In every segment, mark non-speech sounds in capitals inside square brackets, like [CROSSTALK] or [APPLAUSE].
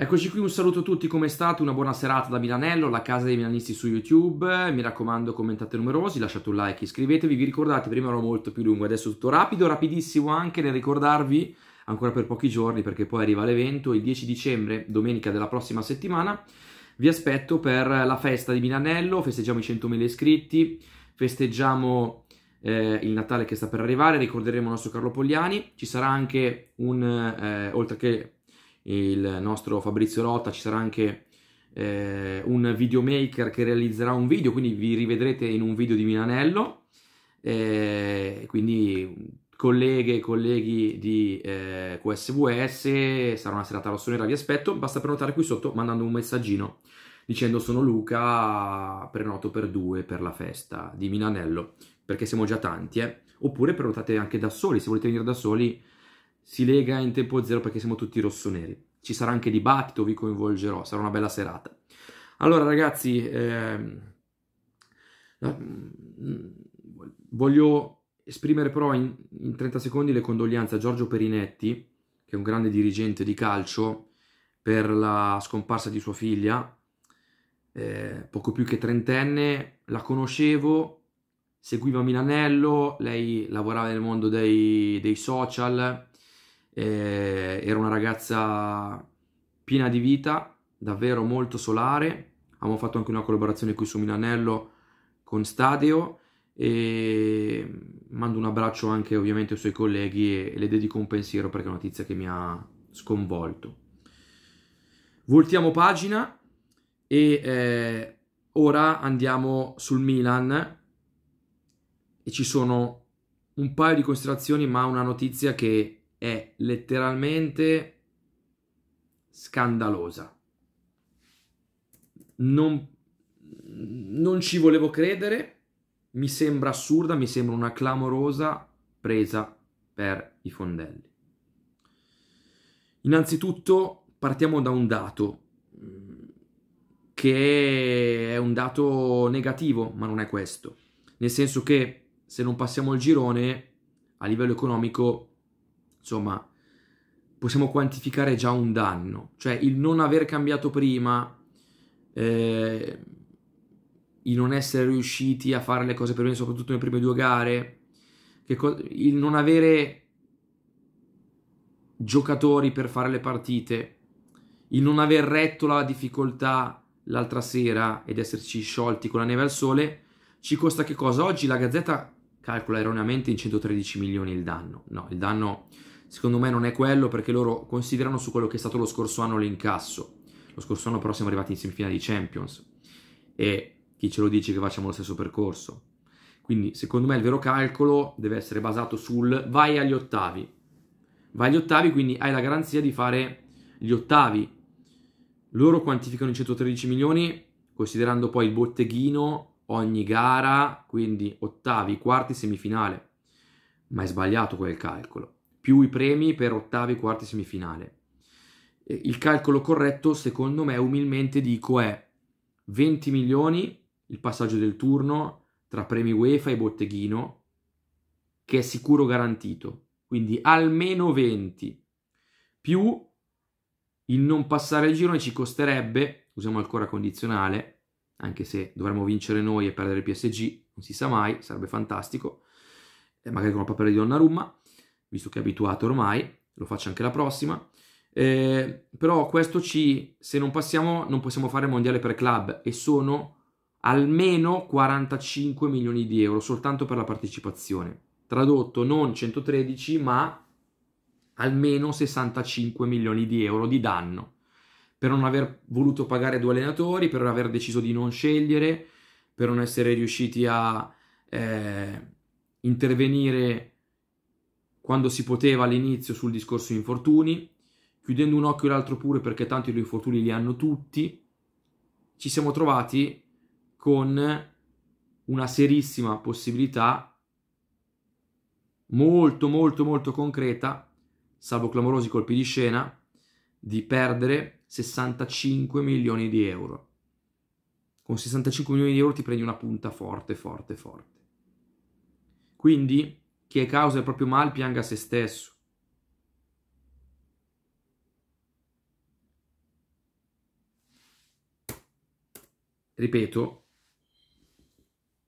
Eccoci qui, un saluto a tutti, come state? Una buona serata da Milanello, la casa dei milanisti su YouTube. Mi raccomando, commentate numerosi, lasciate un like, iscrivetevi. Vi ricordate, prima ero molto più lungo, adesso tutto rapido, rapidissimo anche nel ricordarvi, ancora per pochi giorni, perché poi arriva l'evento, il 10 dicembre, domenica della prossima settimana. Vi aspetto per la festa di Milanello, festeggiamo i 100.000 iscritti, festeggiamo eh, il Natale che sta per arrivare, ricorderemo il nostro Carlo Pogliani. Ci sarà anche un, eh, oltre che il nostro Fabrizio Lotta, ci sarà anche eh, un videomaker che realizzerà un video, quindi vi rivedrete in un video di Milanello. Eh, quindi colleghe e colleghi di eh, QSVS, sarà una serata rossonera, vi aspetto. Basta prenotare qui sotto mandando un messaggino dicendo sono Luca, prenoto per due per la festa di Milanello, perché siamo già tanti, eh? oppure prenotate anche da soli, se volete venire da soli si lega in tempo zero perché siamo tutti rossoneri. Ci sarà anche dibattito, vi coinvolgerò, sarà una bella serata. Allora ragazzi, ehm, mm, voglio esprimere però in, in 30 secondi le condoglianze a Giorgio Perinetti, che è un grande dirigente di calcio, per la scomparsa di sua figlia, eh, poco più che trentenne, la conoscevo, seguiva Milanello, lei lavorava nel mondo dei, dei social, eh, era una ragazza piena di vita, davvero molto solare, abbiamo fatto anche una collaborazione qui su Milanello con Stadio e mando un abbraccio anche ovviamente ai suoi colleghi e le dedico un pensiero perché è una notizia che mi ha sconvolto. Voltiamo pagina e eh, ora andiamo sul Milan e ci sono un paio di considerazioni ma una notizia che è letteralmente scandalosa. Non, non ci volevo credere, mi sembra assurda, mi sembra una clamorosa presa per i fondelli. Innanzitutto partiamo da un dato mm, che è un dato negativo, ma non è questo. Nel senso che se non passiamo il girone, a livello economico insomma, possiamo quantificare già un danno. Cioè il non aver cambiato prima, eh, il non essere riusciti a fare le cose per bene, soprattutto nelle prime due gare, co- il non avere giocatori per fare le partite, il non aver retto la difficoltà l'altra sera ed esserci sciolti con la neve al sole, ci costa che cosa? Oggi la Gazzetta calcola erroneamente in 113 milioni il danno. No, il danno secondo me non è quello perché loro considerano su quello che è stato lo scorso anno l'incasso. Lo scorso anno però siamo arrivati in semifinale di Champions e chi ce lo dice che facciamo lo stesso percorso? Quindi secondo me il vero calcolo deve essere basato sul vai agli ottavi. Vai agli ottavi quindi hai la garanzia di fare gli ottavi. Loro quantificano i 113 milioni considerando poi il botteghino ogni gara, quindi ottavi, quarti, semifinale. Ma è sbagliato quel calcolo. Più i premi per ottavi, quarti, semifinale. Il calcolo corretto, secondo me, umilmente dico, è 20 milioni il passaggio del turno tra premi UEFA e botteghino, che è sicuro garantito. Quindi almeno 20, più il non passare il giro ci costerebbe, usiamo ancora condizionale, anche se dovremmo vincere noi e perdere il PSG, non si sa mai, sarebbe fantastico, eh, magari con la papera di Donnarumma, visto che è abituato ormai, lo faccio anche la prossima, eh, però questo ci, se non passiamo, non possiamo fare il mondiale per club e sono almeno 45 milioni di euro soltanto per la partecipazione. Tradotto non 113 ma almeno 65 milioni di euro di danno per non aver voluto pagare due allenatori, per aver deciso di non scegliere, per non essere riusciti a eh, intervenire quando si poteva all'inizio sul discorso infortuni, chiudendo un occhio e l'altro pure perché tanto gli infortuni li hanno tutti, ci siamo trovati con una serissima possibilità molto molto molto concreta, salvo clamorosi colpi di scena, di perdere 65 milioni di euro. Con 65 milioni di euro ti prendi una punta forte, forte, forte. Quindi chi è causa del proprio mal pianga se stesso. Ripeto,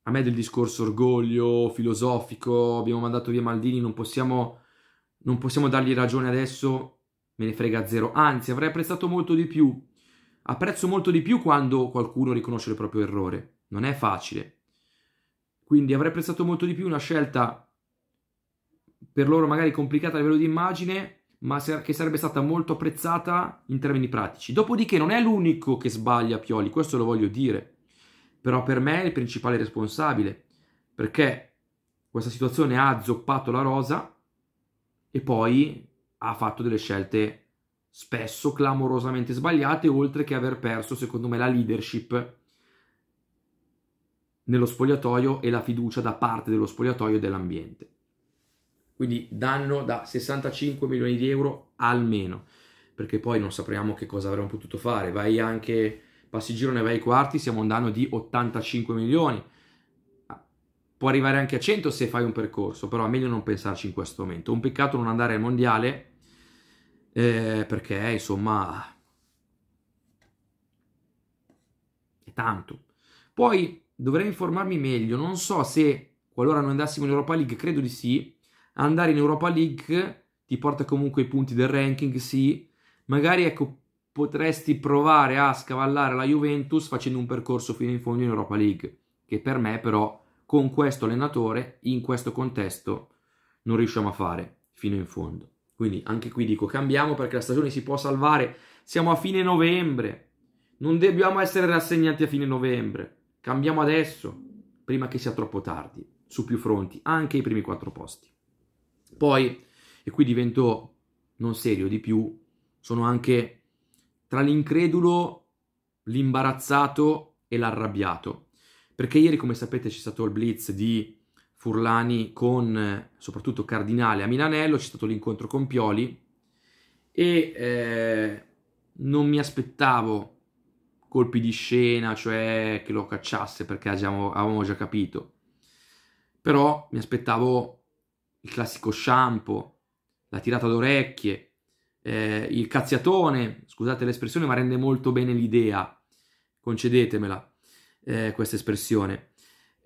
a me del discorso orgoglio filosofico, abbiamo mandato via Maldini, non possiamo, non possiamo dargli ragione adesso me ne frega zero, anzi avrei apprezzato molto di più. Apprezzo molto di più quando qualcuno riconosce il proprio errore, non è facile. Quindi avrei apprezzato molto di più una scelta per loro magari complicata a livello di immagine, ma che sarebbe stata molto apprezzata in termini pratici. Dopodiché non è l'unico che sbaglia Pioli, questo lo voglio dire, però per me è il principale responsabile, perché questa situazione ha zoppato la rosa e poi ha fatto delle scelte spesso clamorosamente sbagliate, oltre che aver perso, secondo me, la leadership nello spogliatoio e la fiducia da parte dello spogliatoio e dell'ambiente. Quindi danno da 65 milioni di euro almeno, perché poi non sapremo che cosa avremmo potuto fare. Vai anche passi giro nei vai quarti, siamo a un danno di 85 milioni. Può arrivare anche a 100 se fai un percorso, però è meglio non pensarci in questo momento. Un peccato non andare al mondiale eh, perché insomma è tanto. Poi dovrei informarmi meglio, non so se qualora non andassimo in Europa League, credo di sì, andare in Europa League ti porta comunque i punti del ranking, sì, magari ecco potresti provare a scavallare la Juventus facendo un percorso fino in fondo in Europa League, che per me però con questo allenatore, in questo contesto, non riusciamo a fare fino in fondo. Quindi anche qui dico cambiamo perché la stagione si può salvare. Siamo a fine novembre. Non dobbiamo essere rassegnati a fine novembre. Cambiamo adesso, prima che sia troppo tardi, su più fronti, anche i primi quattro posti. Poi, e qui divento non serio di più, sono anche tra l'incredulo, l'imbarazzato e l'arrabbiato. Perché ieri, come sapete, c'è stato il blitz di Furlani con soprattutto Cardinale a Milanello, c'è stato l'incontro con Pioli e eh, non mi aspettavo colpi di scena, cioè che lo cacciasse perché avevamo già capito. Però mi aspettavo il classico shampoo, la tirata d'orecchie, eh, il cazziatone, scusate l'espressione, ma rende molto bene l'idea, concedetemela eh, questa espressione.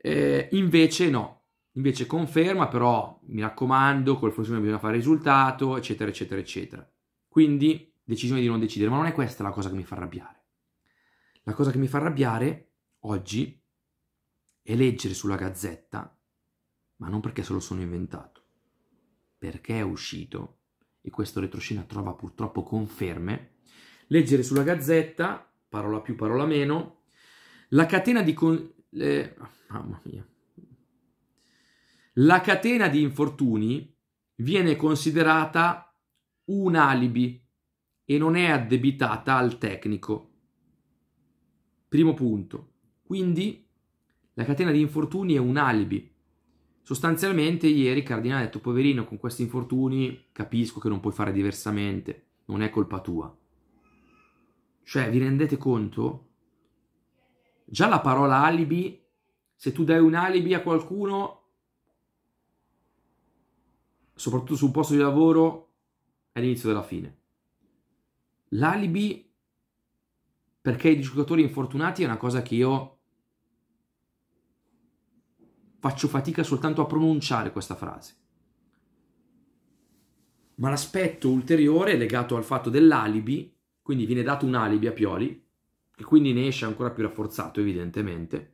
Eh, invece no, Invece conferma però, mi raccomando, col flusso bisogna fare risultato, eccetera, eccetera, eccetera. Quindi decisione di non decidere, ma non è questa la cosa che mi fa arrabbiare. La cosa che mi fa arrabbiare oggi è leggere sulla gazzetta, ma non perché se lo sono inventato, perché è uscito, e questo retroscena trova purtroppo conferme, leggere sulla gazzetta, parola più, parola meno, la catena di... Con- eh, mamma mia la catena di infortuni viene considerata un alibi e non è addebitata al tecnico. Primo punto. Quindi la catena di infortuni è un alibi. Sostanzialmente ieri Cardinale ha detto poverino con questi infortuni capisco che non puoi fare diversamente, non è colpa tua. Cioè vi rendete conto? Già la parola alibi, se tu dai un alibi a qualcuno soprattutto su un posto di lavoro, è l'inizio della fine. L'alibi perché i giocatori infortunati è una cosa che io faccio fatica soltanto a pronunciare questa frase. Ma l'aspetto ulteriore è legato al fatto dell'alibi, quindi viene dato un alibi a Pioli, e quindi ne esce ancora più rafforzato evidentemente.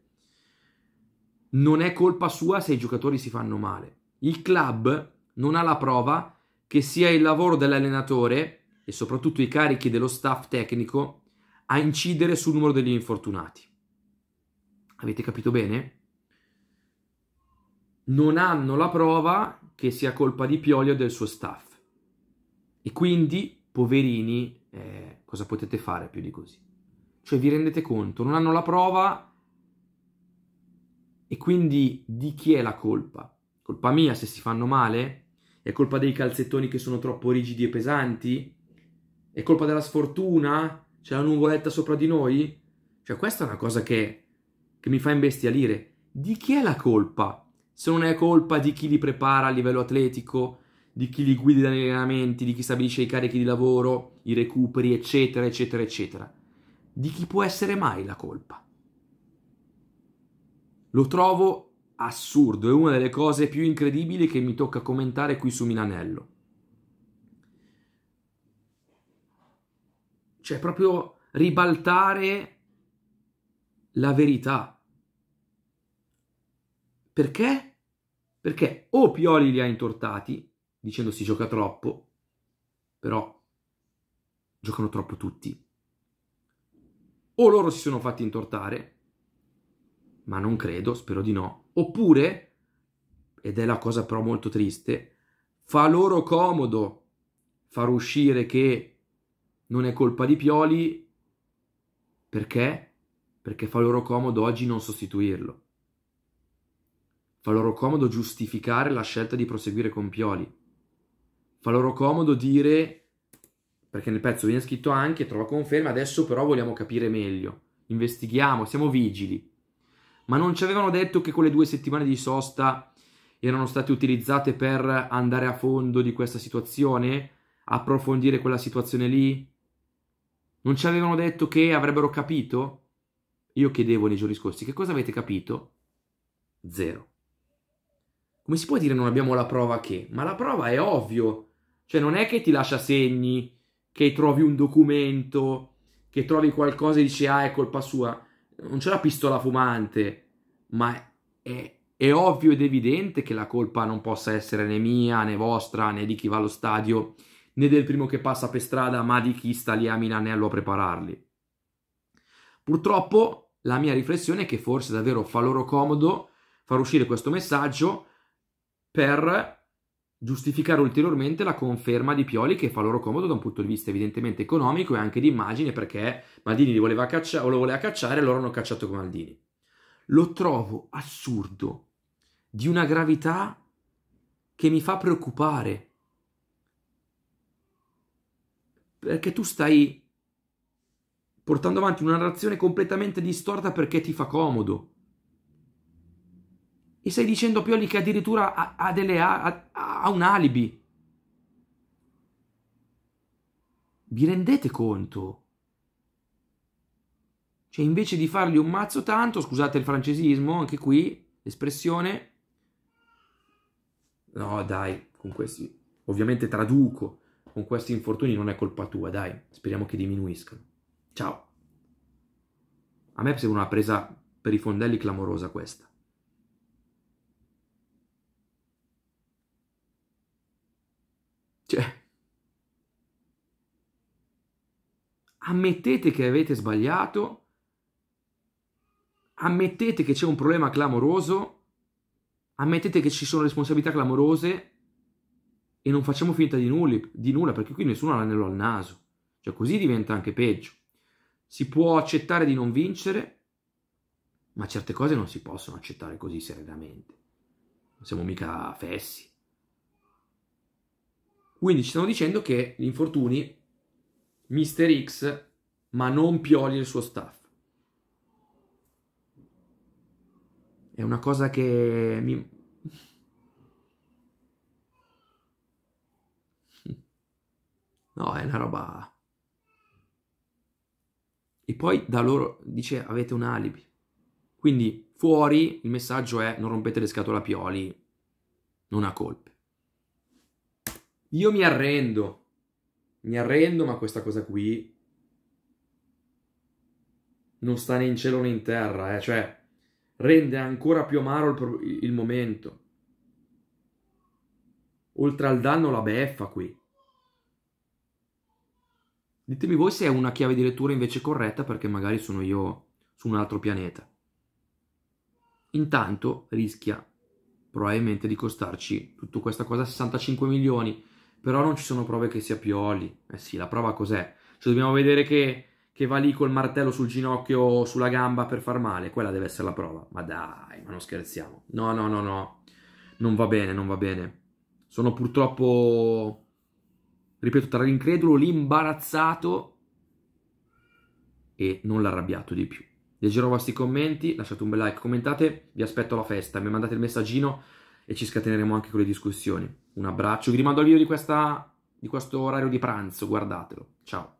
Non è colpa sua se i giocatori si fanno male. Il club non ha la prova che sia il lavoro dell'allenatore e soprattutto i carichi dello staff tecnico a incidere sul numero degli infortunati. Avete capito bene? Non hanno la prova che sia colpa di Pioli o del suo staff. E quindi, poverini, eh, cosa potete fare più di così? Cioè, vi rendete conto, non hanno la prova e quindi di chi è la colpa? Colpa mia se si fanno male? È colpa dei calzettoni che sono troppo rigidi e pesanti? È colpa della sfortuna? C'è la nuvoletta sopra di noi? Cioè, questa è una cosa che, che mi fa imbestialire. Di chi è la colpa? Se non è colpa di chi li prepara a livello atletico, di chi li guida negli allenamenti, di chi stabilisce i carichi di lavoro, i recuperi, eccetera, eccetera, eccetera. Di chi può essere mai la colpa? Lo trovo assurdo, è una delle cose più incredibili che mi tocca commentare qui su Milanello. Cioè proprio ribaltare la verità. Perché? Perché o Pioli li ha intortati dicendo si gioca troppo, però giocano troppo tutti. O loro si sono fatti intortare, ma non credo, spero di no, Oppure, ed è la cosa però molto triste, fa loro comodo far uscire che non è colpa di Pioli perché? Perché fa loro comodo oggi non sostituirlo. Fa loro comodo giustificare la scelta di proseguire con Pioli. Fa loro comodo dire, perché nel pezzo viene scritto anche, trova conferma, adesso però vogliamo capire meglio. Investighiamo, siamo vigili ma non ci avevano detto che quelle due settimane di sosta erano state utilizzate per andare a fondo di questa situazione, approfondire quella situazione lì? Non ci avevano detto che avrebbero capito? Io chiedevo nei giorni scorsi, che cosa avete capito? Zero. Come si può dire non abbiamo la prova che? Ma la prova è ovvio. Cioè non è che ti lascia segni, che trovi un documento, che trovi qualcosa e dici ah è colpa sua non c'è la pistola fumante, ma è, è ovvio ed evidente che la colpa non possa essere né mia, né vostra, né di chi va allo stadio, né del primo che passa per strada, ma di chi sta lì a Milanello a prepararli. Purtroppo la mia riflessione è che forse davvero fa loro comodo far uscire questo messaggio per giustificare ulteriormente la conferma di Pioli che fa loro comodo da un punto di vista evidentemente economico e anche di immagine perché Maldini li voleva caccia- lo voleva cacciare e loro hanno cacciato con Maldini. Lo trovo assurdo, di una gravità che mi fa preoccupare. Perché tu stai portando avanti una narrazione completamente distorta perché ti fa comodo. E stai dicendo a Pioli che addirittura ha, ha, delle, ha, ha un alibi. Vi rendete conto? Cioè, invece di fargli un mazzo tanto, scusate il francesismo, anche qui, l'espressione... No, dai, con questi... Ovviamente traduco, con questi infortuni non è colpa tua, dai. Speriamo che diminuiscano. Ciao. A me sembra una presa per i fondelli clamorosa questa. Cioè, ammettete che avete sbagliato, ammettete che c'è un problema clamoroso, ammettete che ci sono responsabilità clamorose e non facciamo finta di, nulli, di nulla, perché qui nessuno ha l'anello al naso. Cioè, così diventa anche peggio. Si può accettare di non vincere, ma certe cose non si possono accettare così serenamente. Non siamo mica fessi. Quindi ci stanno dicendo che gli infortuni, Mister X, ma non Pioli e il suo staff. È una cosa che mi... [LAUGHS] No, è una roba... E poi da loro dice avete un alibi. Quindi fuori il messaggio è non rompete le scatole a Pioli, non ha colpe. Io mi arrendo, mi arrendo, ma questa cosa qui non sta né in cielo né in terra, eh? cioè rende ancora più amaro il, pro- il momento. Oltre al danno la beffa qui. Ditemi voi se è una chiave di lettura invece corretta perché magari sono io su un altro pianeta. Intanto rischia probabilmente di costarci tutta questa cosa 65 milioni però non ci sono prove che sia Pioli. Eh sì, la prova cos'è? Cioè dobbiamo vedere che, che va lì col martello sul ginocchio o sulla gamba per far male. Quella deve essere la prova. Ma dai, ma non scherziamo. No, no, no, no. Non va bene, non va bene. Sono purtroppo, ripeto, tra l'incredulo, l'imbarazzato e non l'arrabbiato di più. Leggerò i vostri commenti, lasciate un bel like, commentate, vi aspetto alla festa, mi mandate il messaggino e ci scateneremo anche con le discussioni. Un abbraccio, vi rimando al video di, questa, di questo orario di pranzo, guardatelo. Ciao.